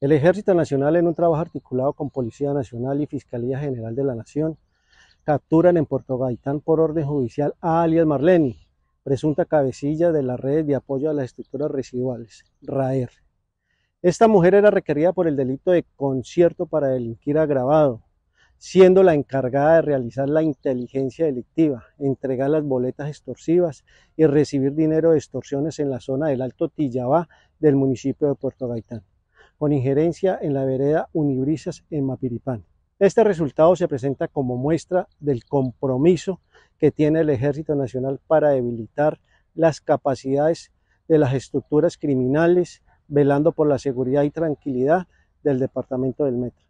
El Ejército Nacional, en un trabajo articulado con Policía Nacional y Fiscalía General de la Nación, capturan en Puerto Gaitán por orden judicial a alias Marleni, presunta cabecilla de la red de apoyo a las estructuras residuales, RAER. Esta mujer era requerida por el delito de concierto para delinquir agravado, siendo la encargada de realizar la inteligencia delictiva, entregar las boletas extorsivas y recibir dinero de extorsiones en la zona del Alto Tillabá del municipio de Puerto Gaitán con injerencia en la vereda Unibrisas en Mapiripán. Este resultado se presenta como muestra del compromiso que tiene el Ejército Nacional para debilitar las capacidades de las estructuras criminales, velando por la seguridad y tranquilidad del Departamento del Metro.